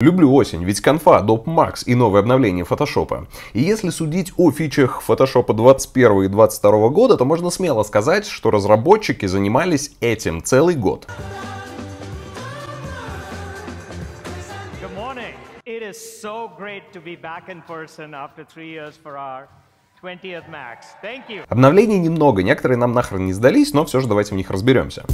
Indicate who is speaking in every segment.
Speaker 1: Люблю осень, ведь конфа, доп. Max и новое обновление фотошопа. И если судить о фичах фотошопа 21 и 22 года, то можно смело сказать, что разработчики занимались этим целый год. It Обновлений немного, некоторые нам нахрен не сдались, но все же давайте в них разберемся.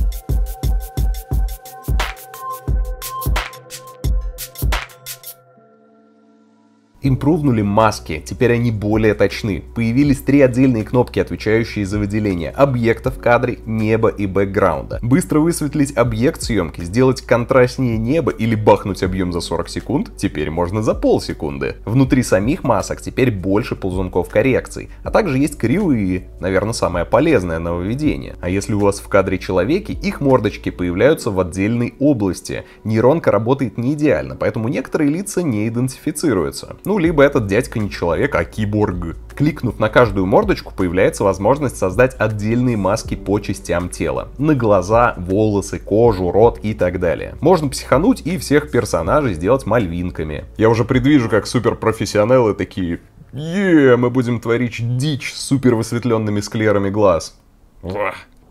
Speaker 1: импровнули маски, теперь они более точны. Появились три отдельные кнопки, отвечающие за выделение объекта в кадре, неба и бэкграунда. Быстро высветлить объект съемки, сделать контрастнее небо или бахнуть объем за 40 секунд теперь можно за полсекунды. Внутри самих масок теперь больше ползунков коррекций, а также есть кривые, наверное, самое полезное нововведение. А если у вас в кадре человеки, их мордочки появляются в отдельной области. Нейронка работает не идеально, поэтому некоторые лица не идентифицируются. Ну, либо этот дядька не человек, а киборг. Кликнув на каждую мордочку, появляется возможность создать отдельные маски по частям тела. На глаза, волосы, кожу, рот и так далее. Можно психануть и всех персонажей сделать мальвинками. Я уже предвижу, как суперпрофессионалы такие... "Еее, мы будем творить дичь с супервысветленными склерами глаз. Ух.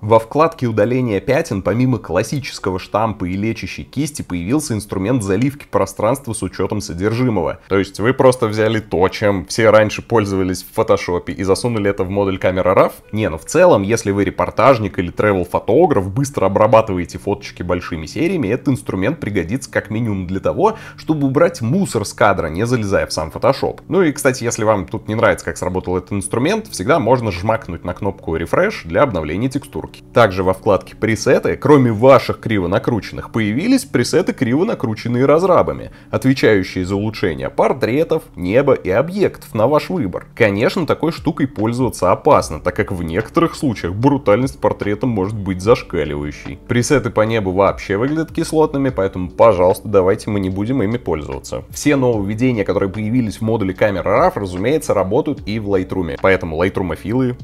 Speaker 1: Во вкладке удаления пятен помимо классического штампа и лечащей кисти появился инструмент заливки пространства с учетом содержимого. То есть вы просто взяли то, чем все раньше пользовались в Photoshop и засунули это в модуль камера RAW? Не, ну в целом, если вы репортажник или travel-фотограф, быстро обрабатываете фоточки большими сериями, этот инструмент пригодится как минимум для того, чтобы убрать мусор с кадра, не залезая в сам Photoshop. Ну и, кстати, если вам тут не нравится, как сработал этот инструмент, всегда можно жмакнуть на кнопку Refresh для обновления текстур штуки. Также во вкладке «Пресеты», кроме ваших криво накрученных, появились пресеты, криво накрученные разрабами, отвечающие за улучшение портретов, неба и объектов на ваш выбор. Конечно, такой штукой пользоваться опасно, так как в некоторых случаях брутальность портрета может быть зашкаливающей. Пресеты по небу вообще выглядят кислотными, поэтому, пожалуйста, давайте мы не будем ими пользоваться. Все нововведения, которые появились в модуле камеры RAW, разумеется, работают и в Lightroom, поэтому Lightroom-филы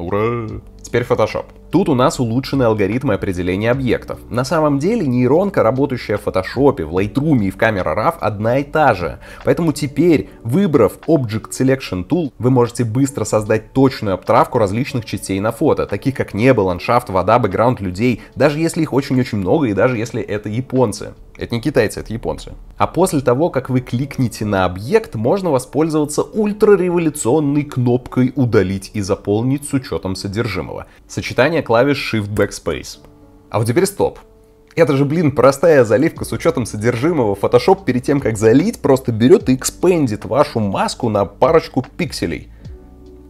Speaker 1: Ура! Теперь Photoshop. Тут у нас улучшены алгоритмы определения объектов. На самом деле нейронка, работающая в Photoshop, в Lightroom и в Camera Raw одна и та же. Поэтому теперь, выбрав Object Selection Tool, вы можете быстро создать точную обтравку различных частей на фото, таких как небо, ландшафт, вода, бэкграунд людей, даже если их очень-очень много и даже если это японцы. Это не китайцы, это японцы. А после того, как вы кликните на объект, можно воспользоваться ультрареволюционной кнопкой «Удалить и заполнить» с учетом содержимого. Сочетание клавиш Shift Backspace. А вот теперь стоп. Это же, блин, простая заливка с учетом содержимого. Photoshop перед тем, как залить, просто берет и экспендит вашу маску на парочку пикселей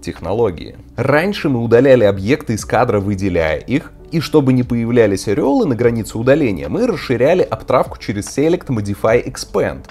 Speaker 1: технологии. Раньше мы удаляли объекты из кадра, выделяя их, и чтобы не появлялись ореолы на границе удаления, мы расширяли обтравку через Select Modify Expand.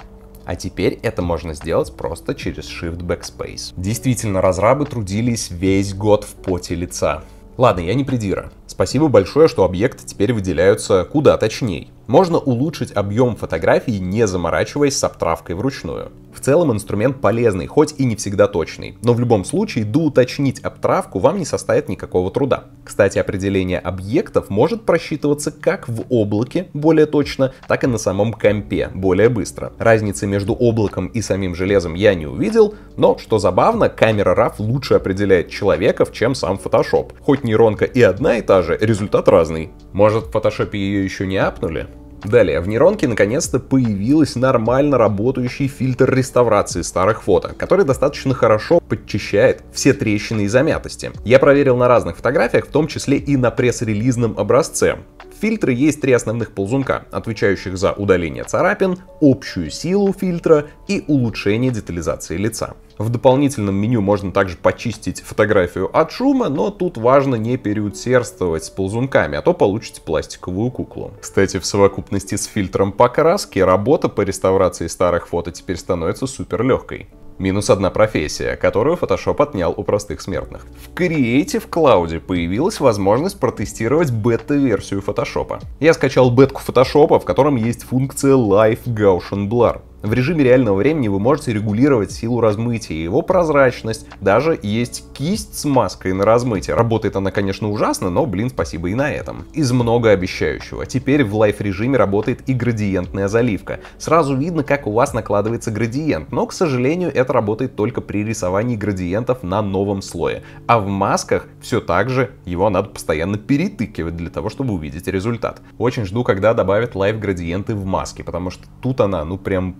Speaker 1: А теперь это можно сделать просто через Shift Backspace. Действительно, разрабы трудились весь год в поте лица. Ладно, я не придира. Спасибо большое, что объекты теперь выделяются куда точнее. Можно улучшить объем фотографий, не заморачиваясь с обтравкой вручную. В целом инструмент полезный, хоть и не всегда точный, но в любом случае доуточнить обтравку вам не составит никакого труда. Кстати, определение объектов может просчитываться как в облаке более точно, так и на самом компе более быстро. Разницы между облаком и самим железом я не увидел, но, что забавно, камера RAW лучше определяет человеков, чем сам Photoshop. Хоть нейронка и одна и та же, результат разный. Может в Photoshop ее еще не апнули? Далее, в нейронке наконец-то появилась нормально работающий фильтр реставрации старых фото, который достаточно хорошо подчищает все трещины и замятости. Я проверил на разных фотографиях, в том числе и на пресс-релизном образце. Фильтры есть три основных ползунка, отвечающих за удаление царапин, общую силу фильтра и улучшение детализации лица. В дополнительном меню можно также почистить фотографию от шума, но тут важно не переусердствовать с ползунками, а то получите пластиковую куклу. Кстати, в совокупности с фильтром покраски работа по реставрации старых фото теперь становится супер легкой. Минус одна профессия, которую Photoshop отнял у простых смертных. В Creative Cloud появилась возможность протестировать бета-версию Photoshop. Я скачал бетку Photoshop, в котором есть функция Live Gaussian Blur. В режиме реального времени вы можете регулировать силу размытия, и его прозрачность, даже есть кисть с маской на размытие. Работает она, конечно, ужасно, но, блин, спасибо и на этом. Из многообещающего. Теперь в лайф-режиме работает и градиентная заливка. Сразу видно, как у вас накладывается градиент, но, к сожалению, это работает только при рисовании градиентов на новом слое. А в масках все так же его надо постоянно перетыкивать для того, чтобы увидеть результат. Очень жду, когда добавят лайф-градиенты в маске, потому что тут она, ну прям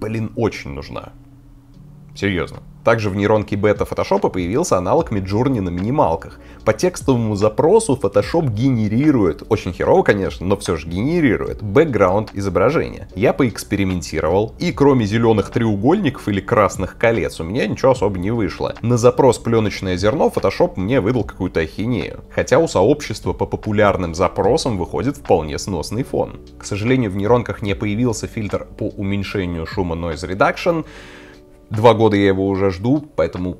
Speaker 1: блин, очень нужна. Серьезно. Также в нейронке бета Photoshop появился аналог Midjourney на минималках. По текстовому запросу Photoshop генерирует, очень херово, конечно, но все же генерирует, бэкграунд изображения. Я поэкспериментировал, и кроме зеленых треугольников или красных колец у меня ничего особо не вышло. На запрос пленочное зерно Photoshop мне выдал какую-то ахинею. Хотя у сообщества по популярным запросам выходит вполне сносный фон. К сожалению, в нейронках не появился фильтр по уменьшению шума Noise Reduction, Два года я его уже жду, поэтому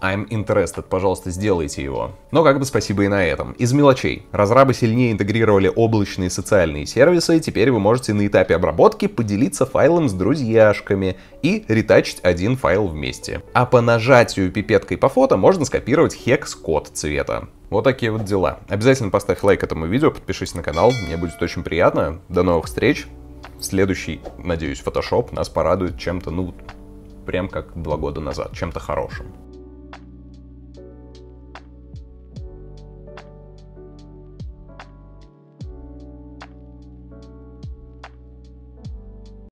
Speaker 1: I'm interested, пожалуйста, сделайте его. Но как бы спасибо и на этом. Из мелочей. Разрабы сильнее интегрировали облачные социальные сервисы, теперь вы можете на этапе обработки поделиться файлом с друзьяшками и ретачить один файл вместе. А по нажатию пипеткой по фото можно скопировать хекс-код цвета. Вот такие вот дела. Обязательно поставь лайк этому видео, подпишись на канал, мне будет очень приятно. До новых встреч. Следующий, надеюсь, Photoshop нас порадует чем-то, ну, прям как два года назад, чем-то хорошим.